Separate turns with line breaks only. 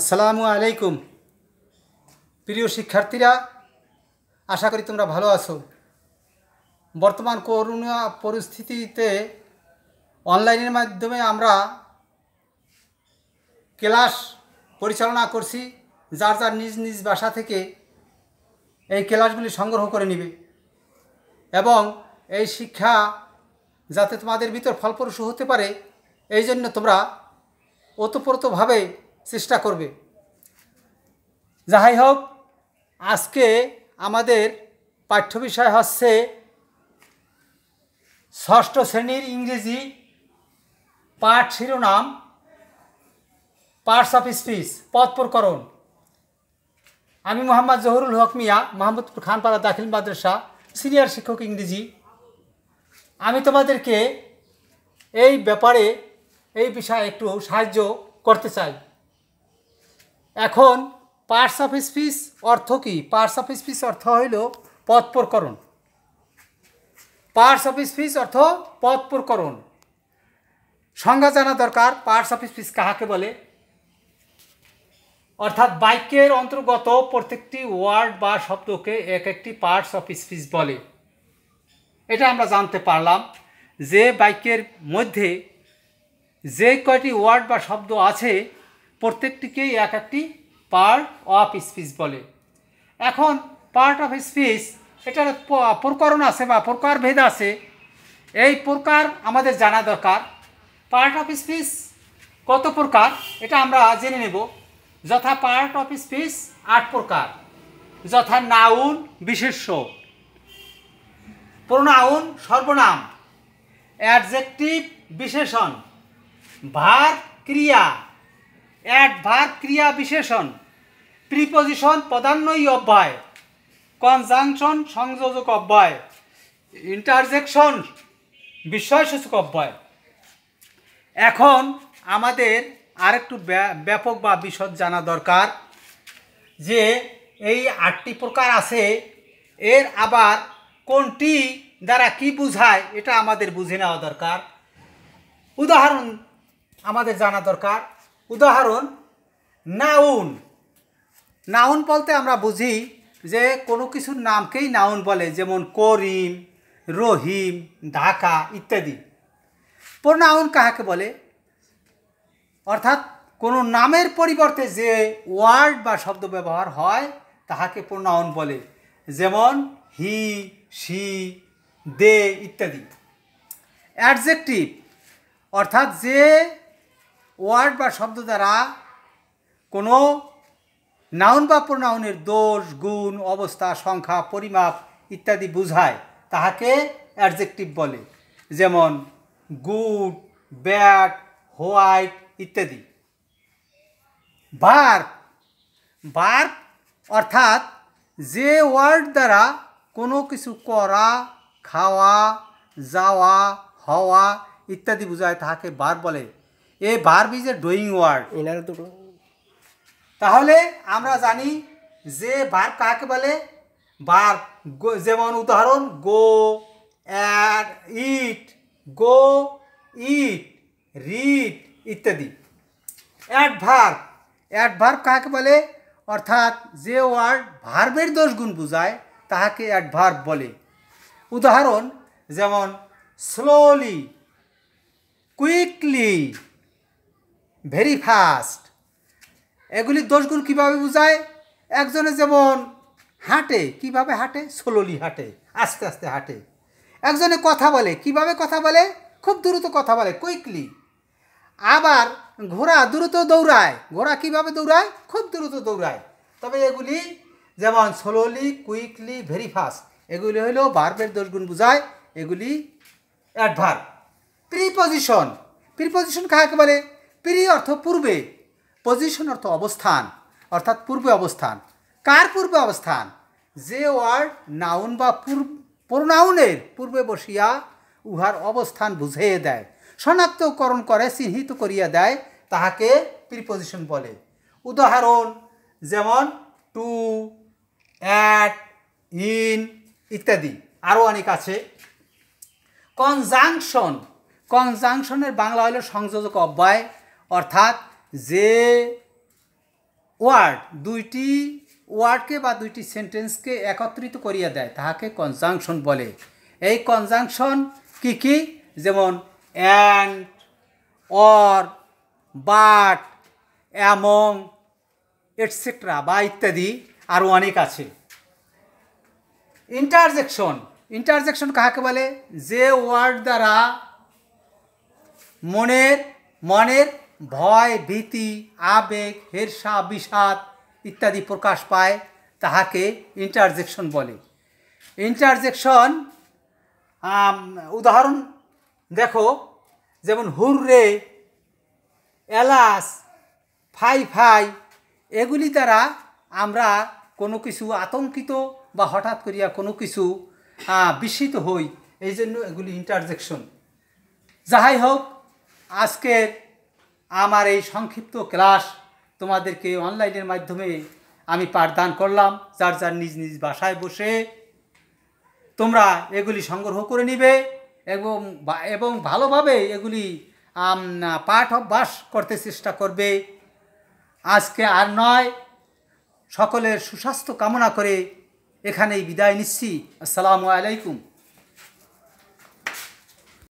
আসসালামু আলাইকুম প্রিয় শিক্ষার্থীরা আশা করি তোমরা ভালো আছো বর্তমান করোনা পরিস্থিতিতে অনলাইনের মাধ্যমে আমরা ক্লাস পরিচালনা করছি যার যার নিজ নিজ বাসা থেকে এই ক্লাসগুলি সংগ্রহ করে নিবে এবং এই শিক্ষা যাতে তোমাদের ভিতর ফলপ্রসূ হতে পারে এই জন্য তোমরা ওতপ্রোতভাবে চেষ্টা করবে যাহাই হোক আজকে আমাদের পাঠ্য বিষয় হচ্ছে ষষ্ঠ শ্রেণীর ইংরেজি পাঠ শিরোনাম পার্টস অফ স্পিচ পথ প্রকরণ আমি মোহাম্মদ জহরুল হক মিয়া মোহাম্মদপুর খানপাড়া দাখিল মাদ্রাসা সিনিয়র শিক্ষক ইংরেজি আমি তোমাদেরকে এই ব্যাপারে এই বিষয়ে একটু সাহায্য করতে চাই এখন পার্টস অফিস স্পিচ অর্থ কি পার্টস অফিস স্পিচ অর্থ হইল পথ প্রকরণ পার্স অফিস ফিস অর্থ পথ প্রকরণ সংজ্ঞা জানা দরকার পার্টস অফিস স্পিচ কাহাকে বলে অর্থাৎ বাক্যের অন্তর্গত প্রত্যেকটি ওয়ার্ড বা শব্দকে এক একটি পার্টস অফ স্পিচ বলে এটা আমরা জানতে পারলাম যে বাক্যের মধ্যে যে কয়টি ওয়ার্ড বা শব্দ আছে প্রত্যেকটিকেই এক একটি পার্ট অফ স্পিচ বলে এখন পার্ট অফ স্পিচ এটার প্রকরণ আছে বা প্রকার ভেদ আছে এই প্রকার আমাদের জানা দরকার পার্ট অফ স্পিচ কত প্রকার এটা আমরা জেনে নেব যথা পার্ট অফ স্পিচ আট প্রকার যথা নাউন বিশেষ প্রনাউন সর্বনাম অ্যাডজেক্টিভ বিশেষণ ভার ক্রিয়া ভার ক্রিয়া বিশেষণ প্রিপোজিশন প্রধান্যই অব্যয় কনজাংশন সংযোজক অব্যয় ইন্টারজেকশন বিস্ময়সূচক অব্যয় এখন আমাদের আরেকটু ব্যাপক বা বিশদ জানা দরকার যে এই আটটি প্রকার আছে এর আবার কোনটি দ্বারা কি বোঝায় এটা আমাদের বুঝে নেওয়া দরকার উদাহরণ আমাদের জানা দরকার উদাহরণ নাউন নাউন বলতে আমরা বুঝি যে কোনো কিছুর নামকেই নাউন বলে যেমন করিম রহিম ঢাকা ইত্যাদি প্রনাউন কাহাকে বলে অর্থাৎ কোনো নামের পরিবর্তে যে ওয়ার্ড বা শব্দ ব্যবহার হয় তাহাকে প্রনাউন বলে যেমন হি সি দে ইত্যাদি অ্যাডজেক্টিভ অর্থাৎ যে ওয়ার্ড বা শব্দ দ্বারা কোনো নাউন বা প্রনাউনের দোষ গুণ অবস্থা সংখ্যা পরিমাপ ইত্যাদি বুঝায় তাহাকে অ্যাডজেক্টিভ বলে যেমন গুড ব্যাড হোয়াইট ইত্যাদি বার বার অর্থাৎ যে ওয়ার্ড দ্বারা কোনো কিছু করা খাওয়া যাওয়া হওয়া ইত্যাদি বোঝায় তাহাকে বার বলে a verb is a doing word এনার দুটো তাহলে আমরা জানি যে ভার্ব কাকে বলে ভার্ব যেমন উদাহরণ go add eat go eat read ইত্যাদি অ্যাড ভার্ব কাকে বলে অর্থাৎ যে ওয়ার্ড ভার্বের দোষ গুণ বুঝায় তাহাকে ভার্ব বলে উদাহরণ যেমন স্লোলি কুইকলি ভেরি ফাস্ট এগুলি দোষগুণ কিভাবে বোঝায় একজনে যেমন হাঁটে কিভাবে হাঁটে সোলোলি হাঁটে আস্তে আস্তে হাঁটে একজনে কথা বলে কিভাবে কথা বলে খুব দ্রুত কথা বলে কুইকলি আবার ঘোড়া দ্রুত দৌড়ায় ঘোড়া কিভাবে দৌড়ায় খুব দ্রুত দৌড়ায় তবে এগুলি যেমন সোলোলি কুইকলি ভেরি ফাস্ট এগুলি হলো ভার্বের দোষগুণ বোঝায় এগুলি অ্যাডভার্ব প্রিপজিশন প্রিপজিশন কাকে বলে প্রি অর্থ পূর্বে পজিশন অর্থ অবস্থান অর্থাৎ পূর্বে অবস্থান কার পূর্বে অবস্থান যে ওয়ার্ড নাউন বা প্রোনাউনের পূর্বে বসিয়া উহার অবস্থান বুঝিয়ে দেয় শনাক্তকরণ করে চিহ্নিত করিয়া দেয় তাহাকে প্রিপোজিশন বলে উদাহরণ যেমন টু অ্যাট ইন ইত্যাদি আরও অনেক আছে কনজাংশন কনজাংশনের বাংলা হলো সংযোজক অব্যয় অর্থাৎ যে ওয়ার্ড দুইটি ওয়ার্ডকে বা দুইটি সেন্টেন্সকে একত্রিত করিয়া দেয় তাহাকে কনজাংশন বলে এই কনজাংশন কি কি যেমন and or but among etcetera বা ইত্যাদি আরও অনেক আছে ইন্টারজেকশন ইন্টারজেকশন কাহাকে বলে যে ওয়ার্ড দ্বারা মনের মনের ভয় ভীতি আবেগ হেরসা বিষাদ ইত্যাদি প্রকাশ পায় তাহাকে ইন্টারজেকশন বলে ইন্টারজেকশন উদাহরণ দেখো যেমন হুররে এলাস ফাই ফাই এগুলি দ্বারা আমরা কোনো কিছু আতঙ্কিত বা হঠাৎ করিয়া কোনো কিছু বিস্মিত হই এই জন্য এগুলি ইন্টারজেকশন যাহাই হোক আজকের আমার এই সংক্ষিপ্ত ক্লাস তোমাদেরকে অনলাইনের মাধ্যমে আমি পাঠদান করলাম যার যার নিজ নিজ বাসায় বসে তোমরা এগুলি সংগ্রহ করে নিবে এবং এবং ভালোভাবে এগুলি পাঠ অভ্যাস করতে চেষ্টা করবে আজকে আর নয় সকলের সুস্বাস্থ্য কামনা করে এখানেই বিদায় নিচ্ছি আসসালামু আলাইকুম